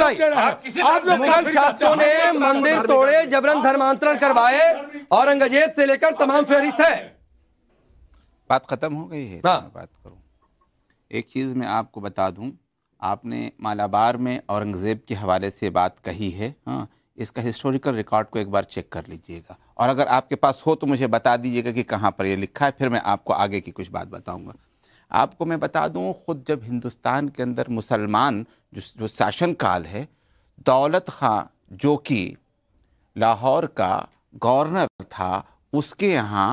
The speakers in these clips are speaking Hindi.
जवेद भाई आप लोग मुगल ने मंदिर तोड़े जबरन धर्मांतरण करवाए औरंगजेब से लेकर तमाम फेहरिस्त है बात खत्म हो गई है तो हाँ। बात करूं एक चीज मैं आपको बता दूं आपने मालाबार में औरंगजेब के हवाले से बात कही है हाँ इसका हिस्टोरिकल रिकॉर्ड को एक बार चेक कर लीजिएगा और अगर आपके पास हो तो मुझे बता दीजिएगा कि कहाँ पर ये लिखा है फिर मैं आपको आगे की कुछ बात बताऊंगा आपको मैं बता दूं खुद जब हिंदुस्तान के अंदर मुसलमान जो जो शासनकाल है दौलत खां जो कि लाहौर का गवर्नर था उसके यहाँ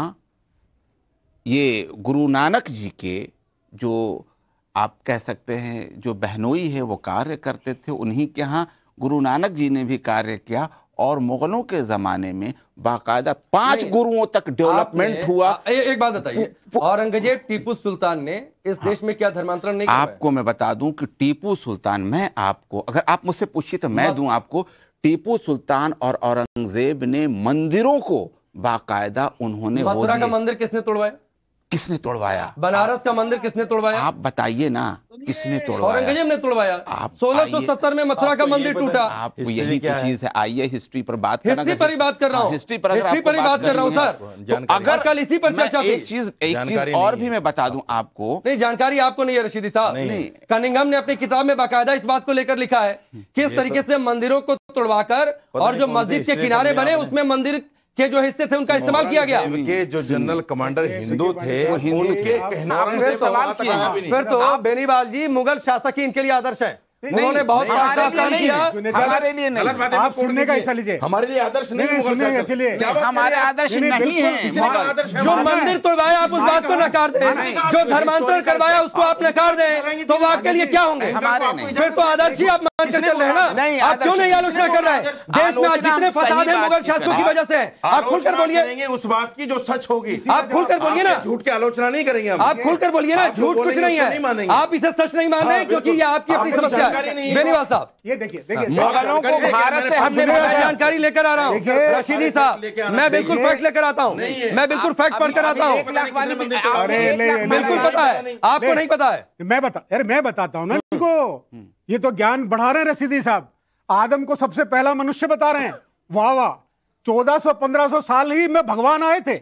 ये गुरु नानक जी के जो आप कह सकते हैं जो बहनोई है वो कार्य करते थे उन्हीं के यहाँ गुरु नानक जी ने भी कार्य किया और मुगलों के जमाने में बाकायदा पांच गुरुओं तक डेवलपमेंट हुआ आ, ए, एक बात बताइए औरंगजेब टीपू सुल्तान ने इस हाँ, देश में क्या धर्मांतरण नहीं आपको मैं बता दूं कि टीपू सुल्तान मैं आपको अगर आप मुझसे पूछिए तो मैं दूं आपको टीपू सुल्तान और औरंगजेब ने मंदिरों को बाकायदा उन्होंने मथुरा का मंदिर किसने तोड़वाया किसने तोड़वाया बनारस का मंदिर किसने तोड़वाया आप बताइए ना किसने तोड़वाया औरंगजेब ने तोड़वाया सौ सत्तर में मथुरा का मंदिर टूटा आपको यही तो चीज है आइए हिस्ट्री पर बात हिस्ट्री पर ही बात कर रहा हाँ, हूँ हिस्ट्री पर हिस्ट्री पर ही बात कर रहा हूँ सर अगर कल इसी पर चर्चा एक चीज एक चीज और भी मैं बता दू आपको नहीं जानकारी आपको नहीं है रशीदी साहब कनिंगम ने अपनी किताब में बाकायदा इस बात को लेकर लिखा है किस तरीके तो- से मंदिरों को तोड़वाकर और जो मस्जिद के किनारे बने उसमें मंदिर के जो हिस्से थे उनका इस्तेमाल किया गया के जो जनरल कमांडर हिंदू थे उनके कहने सवाल किया फिर तो बेनीवाल जी मुगल शासक ही इनके लिए आदर्श है उन्होंने बहुत काम किया हमारे लिए नहीं आप का हिस्सा लीजिए हमारे लिए आदर्श नहीं चलिए हमारे आदर्श नहीं है जो मंदिर तोड़वाया आप उस बात को नकार दें जो धर्मांतरण करवाया उसको आप नकार दें तो वो आपके लिए क्या होंगे फिर तो आदर्श ही आप पर चल रहे हैं ना नहीं आप क्यों नहीं आलोचना कर रहे हैं देश में आज जितने फसाद हैं मुगल शासकों की वजह से आप खुलकर बोलिए उस बात की जो सच होगी आप खुलकर बोलिए ना झूठ की आलोचना नहीं करेंगे आप खुलकर बोलिए ना झूठ कुछ नहीं है आप इसे सच नहीं मान रहे हाँ, क्योंकि ये आपकी अपनी समस्या है साहब ये देखिए हाँ। मुगलों को भारत से हमने जानकारी लेकर आ रहा हूँ रशीदी साहब मैं बिल्कुल फैक्ट लेकर आता हूँ मैं बिल्कुल फैक्ट पढ़कर आता हूँ तो बिल्कुल पता है आपको नहीं पता है मैं बता अरे मैं बताता हूँ ना इनको ये तो ज्ञान बढ़ा रहे हैं रसीदी साहब आदम को सबसे पहला मनुष्य बता रहे हैं वाह वाह चौदह सौ पंद्रह सौ साल ही में भगवान आए थे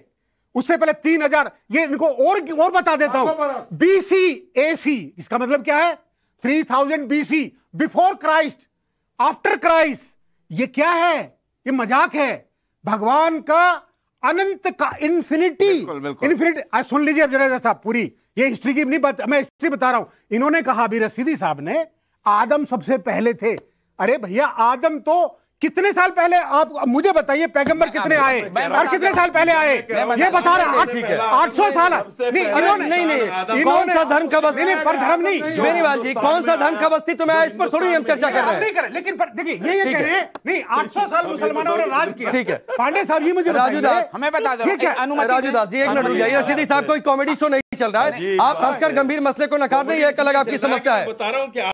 उससे पहले तीन हजार ये इनको और और बता देता हूं बीसी एसी इसका मतलब क्या है three thousand BC before Christ after Christ ये क्या है ये मजाक है भगवान का अनंत का इन्फिनिटी इन्फिनिटी आज सुन लीजिए अब जरा साहब पूरी ये हिस्ट्री की नहीं बात मैं हिस्ट्री बता रहा हूं इन्होंने कहा अभी रसीदी साहब ने आदम सबसे पहले थे अरे भैया आदम तो कितने साल पहले आप मुझे बताइए पैगंबर कितने आए और कितने साल पहले आए ये बता रहा आठ सौ साल नहीं नहीं नहीं कौन सा धर्म कबस नहीं पर धर्म नहीं बेनीवाल जी कौन सा धर्म का थी तो मैं इस पर थोड़ी हम चर्चा कर रहे हैं लेकिन देखिए ये कह रहे हैं नहीं आठ सौ साल मुसलमानों ने राज किया ठीक है पांडे साहब जी मुझे राजू दास हमें बता दो राजू दास जी एक हाँ, मिनट रुक जाइए साहब हाँ, कोई कॉमेडी शो नहीं चल रहा है आप हंसकर हाँ, गंभीर मसले को नकार दें एक अलग आपकी समस्या है बता रहा हूँ